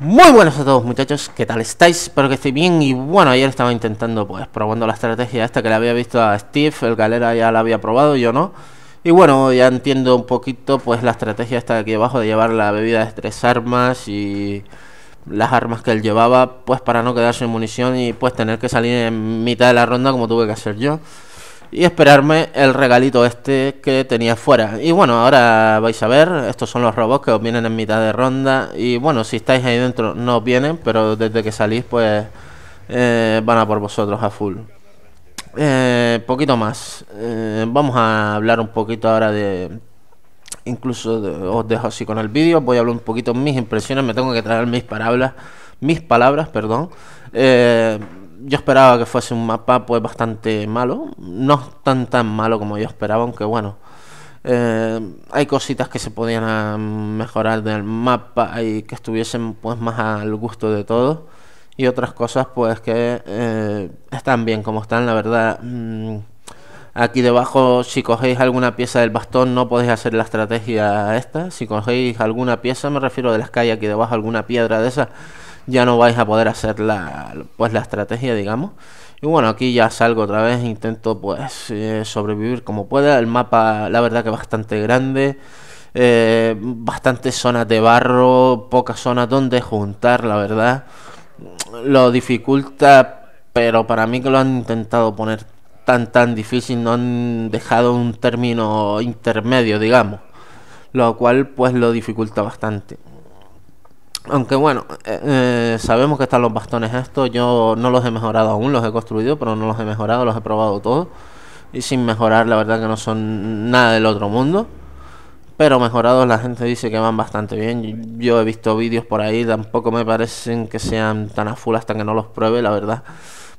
Muy buenos a todos muchachos, ¿qué tal estáis? Espero que estéis bien y bueno, ayer estaba intentando pues probando la estrategia esta que le había visto a Steve, el galera ya la había probado, yo no Y bueno, ya entiendo un poquito pues la estrategia esta de aquí abajo de llevar la bebida de tres armas y las armas que él llevaba Pues para no quedarse sin munición y pues tener que salir en mitad de la ronda como tuve que hacer yo y esperarme el regalito este que tenía fuera. Y bueno, ahora vais a ver, estos son los robots que os vienen en mitad de ronda y bueno, si estáis ahí dentro no vienen, pero desde que salís pues eh, van a por vosotros a full. Eh, poquito más, eh, vamos a hablar un poquito ahora de... Incluso os dejo así con el vídeo, voy a hablar un poquito mis impresiones, me tengo que traer mis palabras, mis palabras, perdón. Eh, yo esperaba que fuese un mapa pues bastante malo, no tan tan malo como yo esperaba, aunque bueno, eh, hay cositas que se podían ah, mejorar del mapa y que estuviesen pues más al gusto de todo y otras cosas pues que eh, están bien como están, la verdad. Mm, aquí debajo, si cogéis alguna pieza del bastón, no podéis hacer la estrategia esta. Si cogéis alguna pieza, me refiero de la calles aquí debajo, alguna piedra de esas ya no vais a poder hacer la, pues, la estrategia, digamos. Y bueno, aquí ya salgo otra vez, intento pues eh, sobrevivir como pueda. El mapa, la verdad que bastante grande. Eh, bastante bastantes zonas de barro, pocas zonas donde juntar, la verdad. Lo dificulta, pero para mí que lo han intentado poner tan tan difícil, no han dejado un término intermedio, digamos. Lo cual pues lo dificulta bastante. Aunque bueno, eh, eh, sabemos que están los bastones estos, yo no los he mejorado aún, los he construido, pero no los he mejorado, los he probado todos. Y sin mejorar, la verdad que no son nada del otro mundo. Pero mejorados la gente dice que van bastante bien. Yo he visto vídeos por ahí, tampoco me parecen que sean tan a full hasta que no los pruebe, la verdad.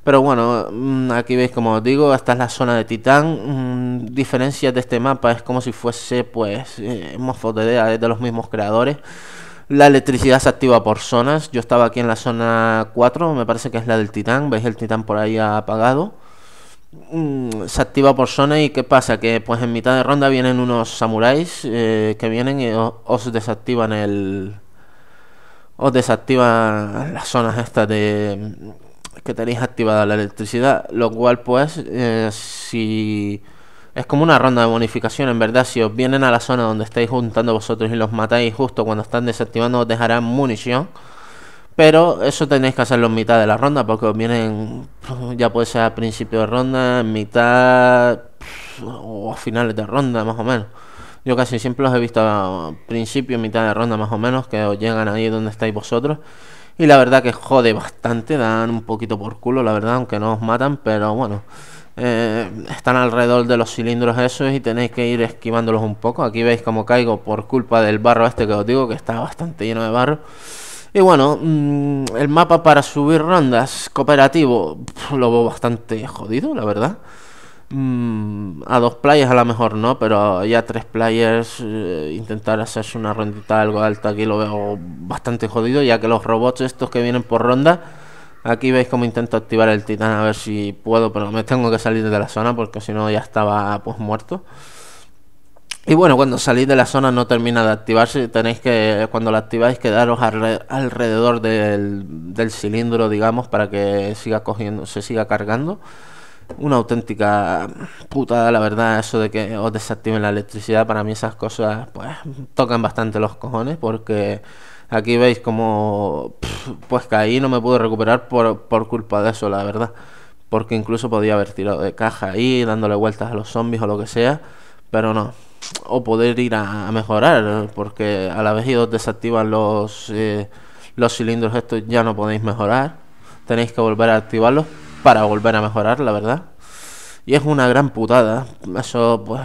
Pero bueno, mm, aquí veis como os digo, esta es la zona de Titán. Mm, diferencias de este mapa es como si fuese pues eh, de, de los mismos creadores. La electricidad se activa por zonas. Yo estaba aquí en la zona 4, me parece que es la del titán. ¿Veis el titán por ahí apagado? Mm, se activa por zona y qué pasa que pues en mitad de ronda vienen unos samuráis eh, que vienen y os, desactivan el os desactivan las zonas estas de que tenéis activada la electricidad lo cual pues eh, si es como una ronda de bonificación, en verdad. Si os vienen a la zona donde estáis juntando vosotros y los matáis justo cuando están desactivando, os dejarán munición. Pero eso tenéis que hacerlo en mitad de la ronda, porque os vienen, ya puede ser a principio de ronda, mitad o a finales de ronda, más o menos. Yo casi siempre los he visto a principio, mitad de ronda, más o menos, que os llegan ahí donde estáis vosotros. Y la verdad que jode bastante, dan un poquito por culo, la verdad, aunque no os matan, pero bueno. Eh, están alrededor de los cilindros esos y tenéis que ir esquivándolos un poco. Aquí veis como caigo por culpa del barro este que os digo, que está bastante lleno de barro. Y bueno, mm, el mapa para subir rondas cooperativo lo veo bastante jodido, la verdad. Mm, a dos players a lo mejor no, pero ya tres players eh, intentar hacerse una rondita algo alta aquí lo veo bastante jodido, ya que los robots estos que vienen por ronda Aquí veis cómo intento activar el titán a ver si puedo, pero me tengo que salir de la zona porque si no ya estaba pues muerto. Y bueno, cuando salís de la zona no termina de activarse, tenéis que, cuando la activáis, quedaros alrededor del, cilindro, digamos, para que siga cogiendo, se siga cargando. Una auténtica putada, la verdad, eso de que os desactiven la electricidad, para mí esas cosas, pues, tocan bastante los cojones, porque Aquí veis como, pues caí, no me pude recuperar por, culpa de eso, la verdad. Porque incluso podía haber tirado de caja ahí, dándole vueltas a los zombies o lo que sea, pero no. O poder ir a, mejorar, porque a la vez y os desactivan los, eh, los cilindros estos, ya no podéis mejorar. Tenéis que volver a activarlos para volver a mejorar, la verdad. Y es una gran putada. Eso, pues,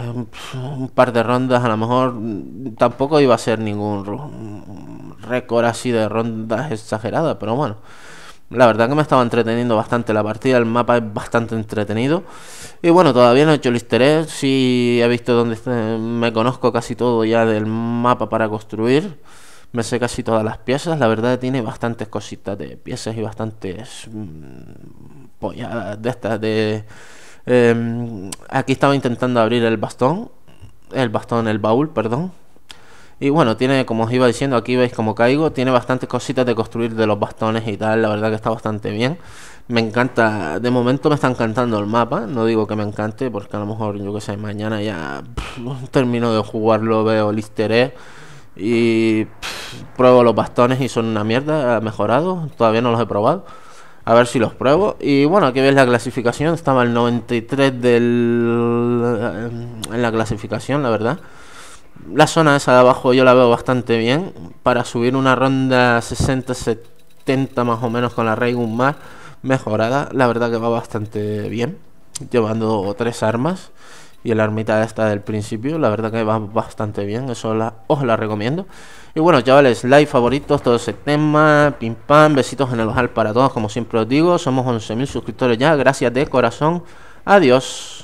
un par de rondas a lo mejor mm, tampoco iba a ser ningún récord así de rondas exageradas, pero bueno. La verdad que me estaba entreteniendo bastante la partida, el mapa es bastante entretenido. Y bueno, todavía no he hecho el easter he visto dónde me conozco casi todo ya del mapa para construir. Me sé casi todas las piezas, la verdad tiene bastantes cositas de piezas y bastantes mm, polladas de estas de... Em, aquí estaba intentando abrir el bastón, el bastón, el baúl, perdón. Y bueno, tiene, como os iba diciendo, aquí veis como caigo, tiene bastantes cositas de construir de los bastones y tal, la verdad que está bastante bien. Me encanta, de momento me está encantando el mapa, no digo que me encante, porque a lo mejor, yo que sé, mañana ya termino de jugarlo, veo el y pruebo los bastones y son una mierda, mejorados, todavía no los he probado. A ver si los pruebo. Y bueno, aquí veis la clasificación. Estaba el 93 del... Eh, en la clasificación, la verdad la zona esa de abajo yo la veo bastante bien. Para subir una ronda 60-70 más o menos con la Rey Mar mejorada, la verdad que va bastante bien. Llevando tres armas y el armita esta del principio, la verdad que va bastante bien, eso la, os la recomiendo. Y bueno, chavales, like, favoritos, todo ese tema, pim pam, besitos en el ojal para todos, como siempre os digo, somos 11.000 suscriptores ya, gracias de corazón, adiós.